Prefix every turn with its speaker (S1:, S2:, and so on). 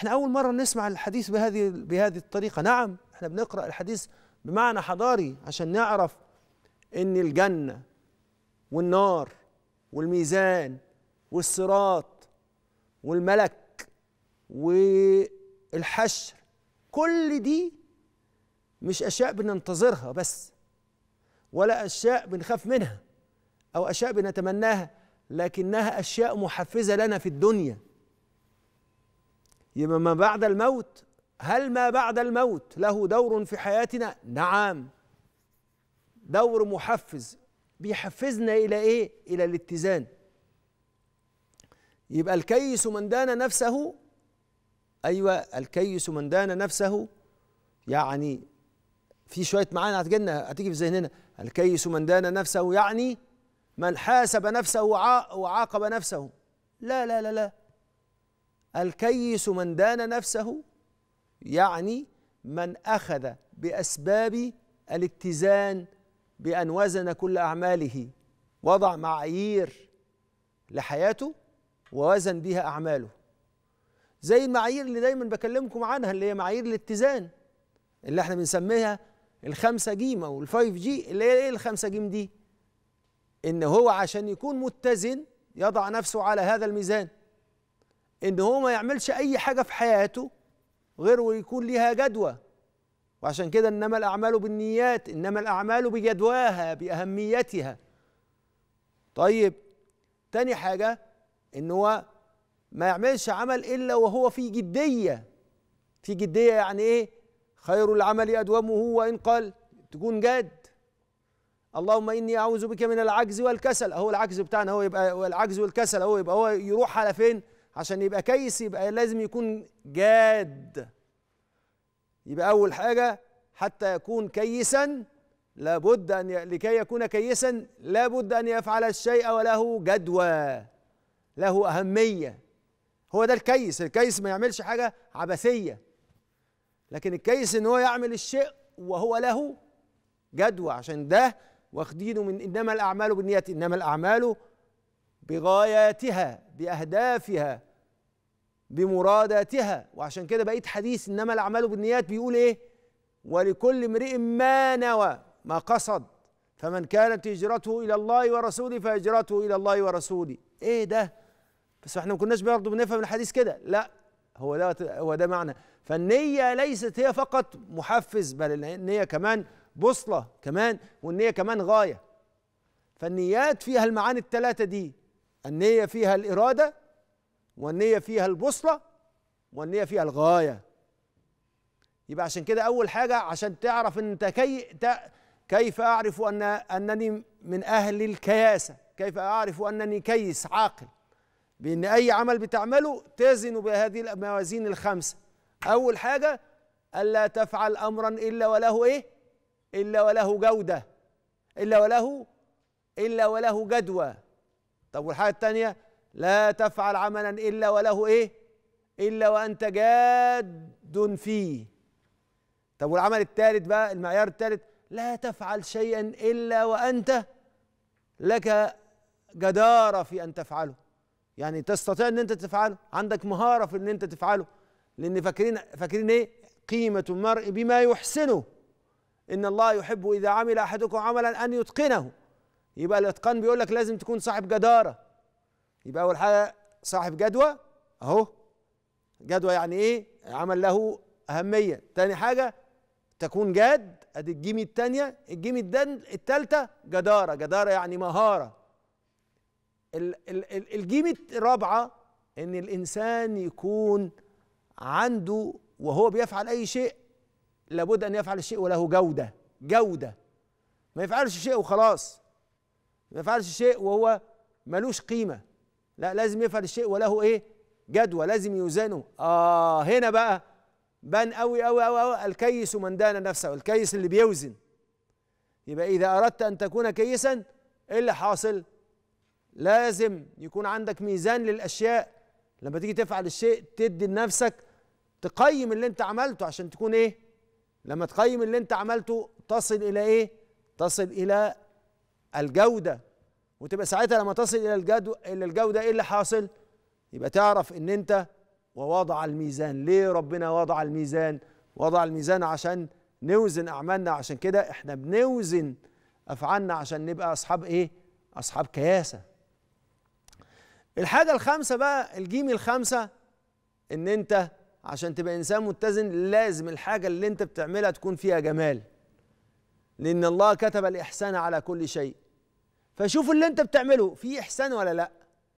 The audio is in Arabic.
S1: احنا أول مرة نسمع الحديث بهذه بهذه الطريقة نعم احنا بنقرأ الحديث بمعنى حضاري عشان نعرف إن الجنة والنار والميزان والصراط والملك والحشر كل دي مش أشياء بننتظرها بس ولا أشياء بنخاف منها أو أشياء بنتمناها لكنها أشياء محفزة لنا في الدنيا يبقى ما بعد الموت هل ما بعد الموت له دور في حياتنا نعم دور محفز بيحفزنا الى ايه الى الاتزان يبقى الكيس من دان نفسه ايوه الكيس من دان نفسه يعني في شويه معاني هتجينا هتيجي في ذهننا الكيس من دان نفسه يعني من حاسب نفسه وعاقب نفسه لا لا لا لا الكيس من دان نفسه يعني من اخذ باسباب الاتزان بان وزن كل اعماله وضع معايير لحياته ووزن بها اعماله زي المعايير اللي دايما بكلمكم عنها اللي هي معايير الاتزان اللي احنا بنسميها الخمسة جيم او الفايف جي اللي هي ايه الخمسة جيم دي ان هو عشان يكون متزن يضع نفسه على هذا الميزان ان هو ما يعملش اي حاجه في حياته غير ويكون ليها جدوى وعشان كده انما الاعمال بالنيات انما الاعمال بجدواها باهميتها طيب تاني حاجه ان هو ما يعملش عمل الا وهو في جديه في جديه يعني ايه خير العمل ادومه وان قل تكون جاد اللهم اني اعوذ بك من العجز والكسل اهو العجز بتاعنا هو يبقى العجز والكسل اهو يبقى هو يروح على فين عشان يبقى كيس يبقى لازم يكون جاد يبقى أول حاجة حتى يكون كيسا لابد أن ي... لكي يكون كيسا لابد أن يفعل الشيء وله جدوى له أهمية هو ده الكيس الكيس ما يعملش حاجة عبثية لكن الكيس إن هو يعمل الشيء وهو له جدوى عشان ده واخدينه من إنما الأعمال بالنيات إنما الأعمال بغاياتها باهدافها بمراداتها وعشان كده بقيت حديث انما الاعمال بالنيات بيقول ايه ولكل امرئ ما نوى ما قصد فمن كانت هجرته الى الله ورسوله فهجرته الى الله ورسوله ايه ده بس احنا ما كناش برضه بنفهم الحديث كده لا هو ده هو ده معنى فالنية ليست هي فقط محفز بل النية كمان بوصلة كمان والنية كمان غاية فالنيات فيها المعاني الثلاثة دي النية فيها الإرادة والنية فيها البوصلة والنية فيها الغاية يبقى عشان كده أول حاجة عشان تعرف أن أنت كي كيف أعرف أن أنني من أهل الكياسة كيف أعرف أنني كيس عاقل بأن أي عمل بتعمله تزن بهذه الموازين الخمسة أول حاجة ألا تفعل أمرا إلا وله إيه إلا وله جودة إلا وله إلا وله جدوى طب والحاجة الثانية لا تفعل عملا إلا وله إيه إلا وأنت جاد فيه طب والعمل الثالث بقى المعيار الثالث لا تفعل شيئا إلا وأنت لك جدارة في أن تفعله يعني تستطيع أن أنت تفعله عندك مهارة في أن أنت تفعله لأن فاكرين فاكرين إيه قيمة المرء بما يحسنه إن الله يحب إذا عمل أحدكم عملا أن يتقنه يبقى الاتقان بيقول لك لازم تكون صاحب جداره يبقى اول حاجه صاحب جدوى اهو جدوى يعني ايه عمل له اهميه تاني حاجه تكون جاد ادي الجيم الثانيه الجيم الثالثه جداره جداره يعني مهاره الجيم الرابعه ان الانسان يكون عنده وهو بيفعل اي شيء لابد ان يفعل الشيء وله جوده جوده ما يفعلش شيء وخلاص ما يفعلش شيء وهو ملوش قيمه لا لازم يفعل الشيء وله ايه جدوى لازم يوزنه اه هنا بقى بان قوي قوي قوي قوي الكيس من دان نفسه الكيس اللي بيوزن يبقى اذا اردت ان تكون كيسا ايه اللي حاصل لازم يكون عندك ميزان للاشياء لما تيجي تفعل الشيء تدي لنفسك تقيم اللي انت عملته عشان تكون ايه لما تقيم اللي انت عملته تصل الى ايه تصل الى الجوده وتبقى ساعتها لما تصل الى الجدو الى الجوده ايه اللي حاصل؟ يبقى تعرف ان انت ووضع الميزان، ليه ربنا وضع الميزان؟ وضع الميزان عشان نوزن اعمالنا عشان كده احنا بنوزن افعالنا عشان نبقى اصحاب ايه؟ اصحاب كياسه. الحاجه الخامسه بقى الجيم الخامسه ان انت عشان تبقى انسان متزن لازم الحاجه اللي انت بتعملها تكون فيها جمال. لأن الله كتب الإحسان على كل شيء فشوف اللي أنت بتعمله في إحسان ولا لأ